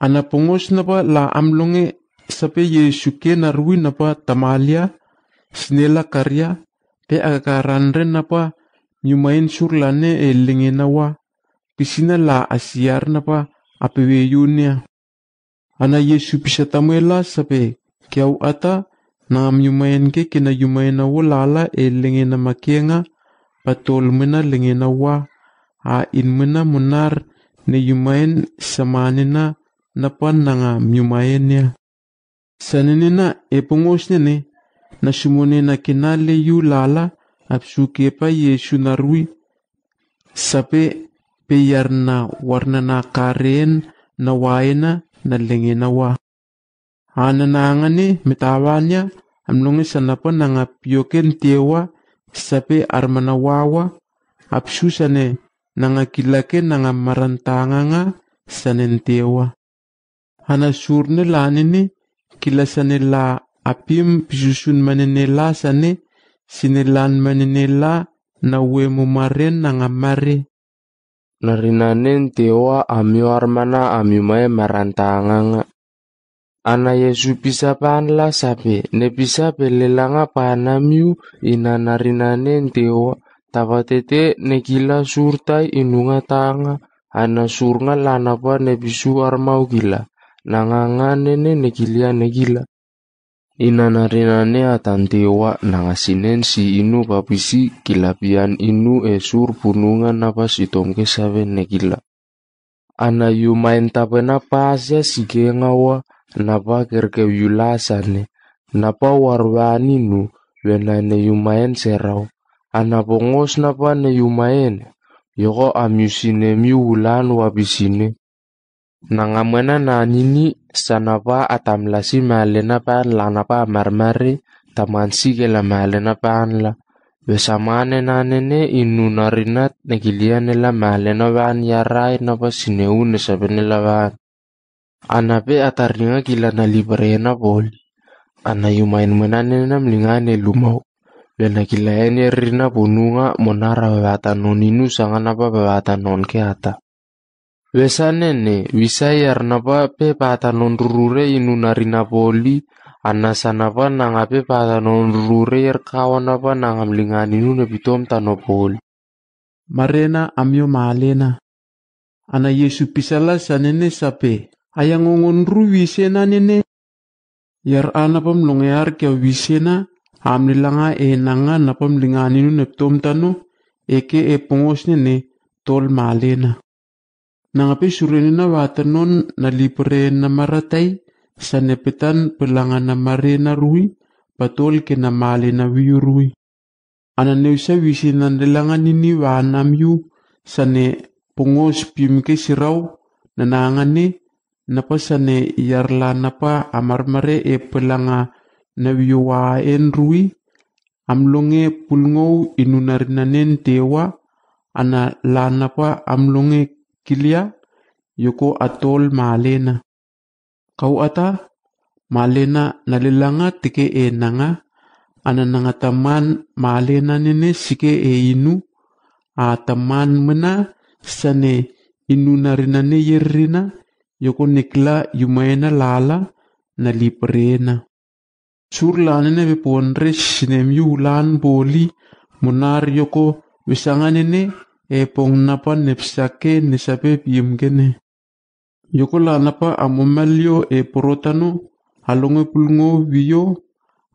ana anapongosnapa la amlonge sape yesu ke Yesuke narwinapa tamalia sinela karya pe akaranrenapa nyumain surlane elengenawa pisina la na asiar asiarnapa apeweyunia ana Yesu pisatamuela sape kiau ata na myumaenke kina wo lala e elengena makienga patolmena wa a inmena munar ne yumaen samanena na napananga na sanenena na naximonenakena yu lala apxukepa na rui. sape peyarna warnanakareen nawaena nalengenawa ananangane metawanya amlonge nga pioken tiewa sape armanawawa apxusane nanga kilaken nga marantanganga sanentewa hanazoron'ny laniny kilasan'ny lahy ampimo mpisosony manenelahy sane sy nilany manenelahy nauemo mareny nagnamare narinaneny deoa amio ary mana amio mae marantagnagna ana Yesu pisapany lasabe ne pisabe lelagna panamio inanarinaneny deoa tavatete ne gila surtay inogna tagna anasorogna lanapoa ne piso ary kila. ne nanganganene nekilianekila inanarineatantiwa si inu papisi kilapian inu esur bunungan napa sitomke save nekila ana anayumaentapenapaasya sikengawa napa kerkebyulasane napa warwaaninu venaneyumaen serau anapongosnapa neyumaen yoko amyusinemi wulan wapisine Nangamwena nanyinyi sanapa atamlasi maalinapan lanapa marmari tamansikela maalinapanla besamaanenanene inunarinat nekilianela maalinapan yarrai napa sineu nesapenelapan anape atarringakila nalipareenapoli anayumainmwenanena mlingane lumau lanakilaene ririna pununga monara babatanoninu sanganapa ata Wesanene Wisayarnapa pepatanonrurureinunarinapooli anasanapa nanga pepatanonrurureyerkawanapa nanga mlinganinune pitomtanopooli marena amyo maalena ana yesu pisala sanene sape ayangongonru wisena nene yar anapa mlongeyarkia wisena amlilanga enanga napa mlinganinune pitomtano eke epongosnene tol maalena Nangapishurenina Baatanon nalipurenamaratay sanepetan pelanganamarenarui patolkenamalenaviyurui ananeusavisinanrelanganini Baanamyu sane pongospiumkesirau nanangane napa sane yarlanapa amarmare epelanganaviyuaenrui amlonge pulngou inunarinanentewa ana lanapa amlonge kilya yuko atol malena. Kau ata malena nalilanga tike e nanga anananga taman malena nene sike e inu a taman mena sane inu narina ne yerrina yuko nikla yumaena lala naliprena. Surlanene viponre shinem yulan boli munar yuko visanganene epoŋnapa la nisapep amomalio e porotano epurutanu alonŋepulŋo wiyo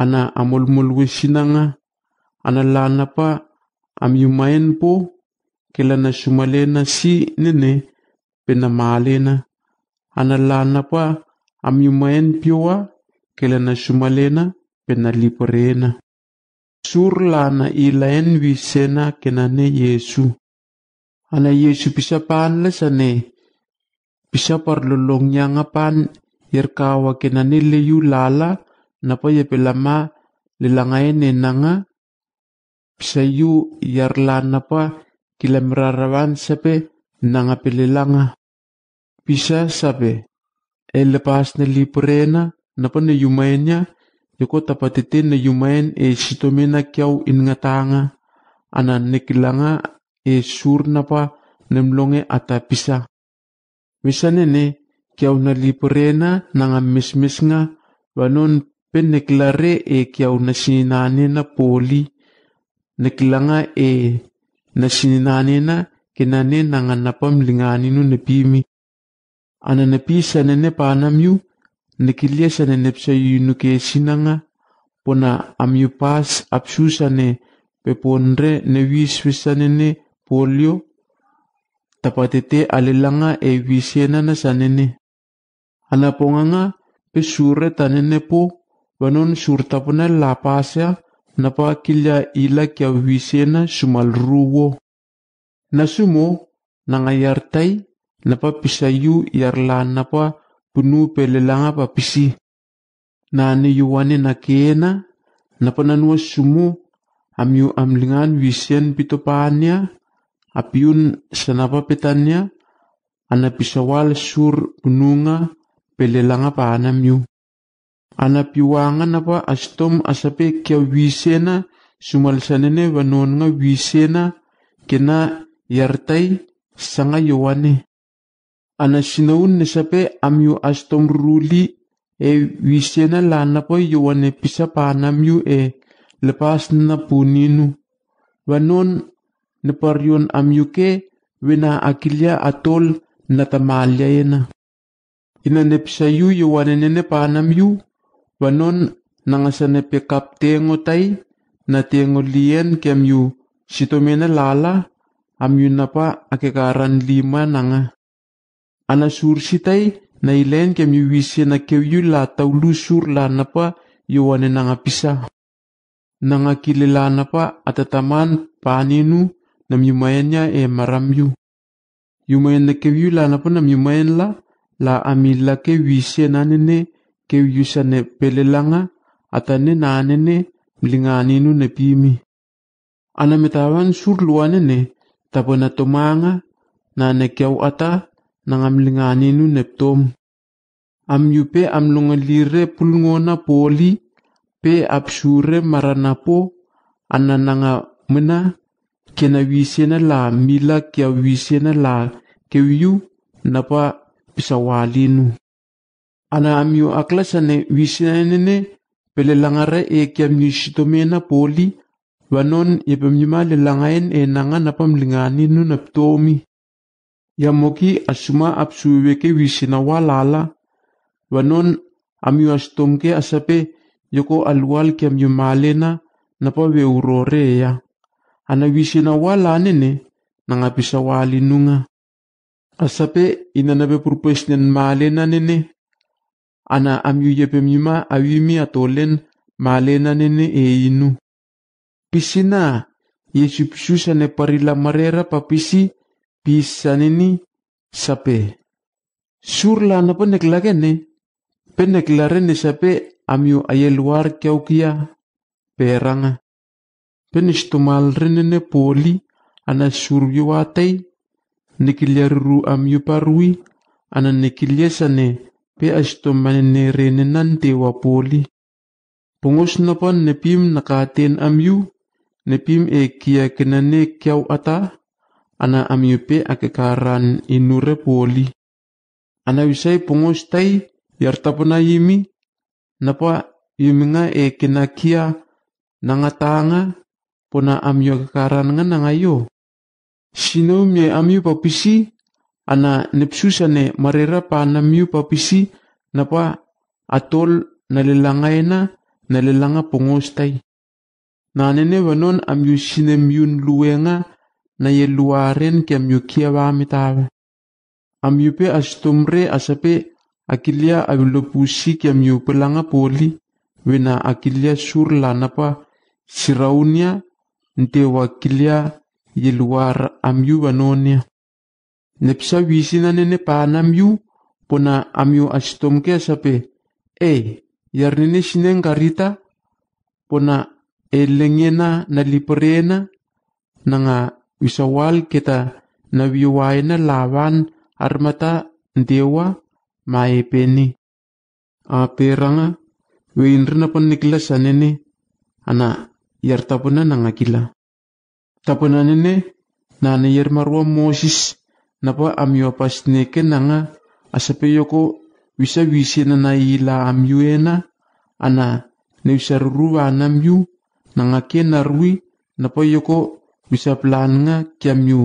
ana ana la amulmulwixinaŋa analanapa amyumain pu kilanaxumalena xi nini pinamalena analanapa amyumain pyowa kilanaxumalena pinaliparena xurlana ilaen wisena kinane Yesu Ana Yesu bisa pan lesane bisa parlulungnya ngapan yerkawa kinanili yu lala napa ye pelama lilangain nanga bisa yu yarlan napa kilamrarawan sepe nanga pelilanga bisa sape elepas na librena napa na yumain niya yuko tapatitin yumain e sitomina kiaw in ana tanga e soronapa nemlonge atapisa misanene kiaunaliporena nangammismisnga vanon penneklare e kiau kiaunasinanena poli neklanga e nasinanena kenane nanganapam linganinu nepimi ana ananapi sanene panamyu nikilia sanene psayunukesinanga pona amyu pas sane pe apsusane peponre newiswisanene Polio tapatete alilanga e na sanene. Anaponganga pe surre tanene po na surtapuna lapasea napa kilya ila kya visiena sumalruwo. Nasumo nangayartay napa pisayu yarla napa punu pelelanga papisi. na yuwane na napananwa sumo amyu amlingan visien pitopanya apiun senapapetannya ana pisawal sur gununga pelelanga paanamyu. Ana piwangan apa astom asape kya wisena sumalsanene wanonga wisena kena yartai sanga yowane. Ana sinaun nisape amyu astom ruli e wisena lana po yowane pisa paanamyu e lepas na puninu. Wanon naparyon amyuke wina akilya atol natamalyayana. Inanepsayu yuwanenene panamyu wanon nangasanepikap tengo tay na tengo liyen kemyu sitomena lala amyun na pa akikaran lima nanga. Anasursi tay na ilen kemyu wisi na kewyu lataw lusur lana pa yuwanen nga pisa. Nangakilila na pa atataman paninu Nam yumayanya e eh, maram yu. Yumayana kew la napo nam yumayan la la amila ke wisi nanene ke yusane pelelanga atane nanene mlinganinu ne pimi. Ana metawan sur luanene tapona tomanga na nekiau ata nangamlinganinu neptom. Am yupe am lungalire pulngona poli pe abshure maranapo anananga mena Kenawisenala mila kiawisenala kewiyu napa pisawalinu. Anaamiu aklasane wisenene pele langare e kiamnishitomena poli vanon e yepemnyima lelangaen e nanga napa mlinganinu naptomi. Yamoki asuma apsuweke wisinawa lala vanon amiu astomke asape yoko alwal kiamnyumalena napa weuroreya. anawisina wala nene nangapisa wali nunga. Asape inanabe purpesnen malena nene. Ana amyuyepe myuma awimi atolen malena nene einu. Pisina Yesu Pisus ane parila marera papisi pisanini sape. Surla na penek lagene penek larene sape amyu ayelwar war kyaukia peranga. penish tumal rinene poli ana shurwi watai nikilyariru amyu parwi ana nikilyesane pe ashtumane ne renenan dewa poli pungus na pon nepim nakaten amyu nepim e kia kenane kyau ata ana amyu pe akakaran inure poli ana wisai pungus tai yartapuna yimi napa yuminga e kenakia nangatanga Pona amyɔ́k karanŋánaŋa yó, sinómie a myúpa pisí ana nɛpsúsane marerá paana myúpa pisí napá atɔ́l na lelaŋáena na lelaŋá pɔŋɔ́s táí, naanɛnɛ́ wanɔ́n a myusine myun luɛŋá na yɛ luarɛ́n kia myukia wámítáwɛ, amyú pɛ́ a stombrɛ́ asapɛ́ akiliá a wilopusí kia myupɛlaŋá puólí wena akiliá súrla napá siraúnia nitawakilia yelwar amyu wanonia nepsa wisinane pa namyu pona amyu achitomke sape e yarnene shinen garita pona elengena naliprena nanga wisawal kita na lawan armata ndewa maepeni aperanga winrina pan niklas anene ana Yar tapona nangakila. Tapona nene nane yer marwa Moses napa amyo pasneke nanga asape yoko wisa wise nana ila amyo ena ana ne wisa ruru anamyo nangake narwi napa yoko wisa planga kiamyo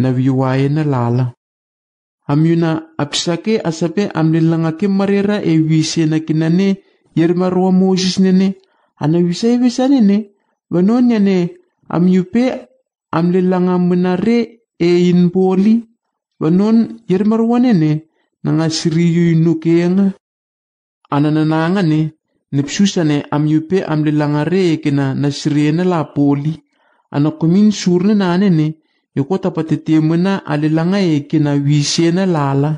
na wiwaena lala. amyuna apsake asape ke marera e wise na kinane yermarwa Moses nene ana wisa e wisa nene Vano nyane am yupe am le langa menare e in poli. Vanon yermar wanene nanga siri yu nukenga. Ananananga ne nepsusane am yupe am le langa re kena na sirene la poli. Ana kumin surne nanene yoko tapate temena ale langa e kena wisene lala.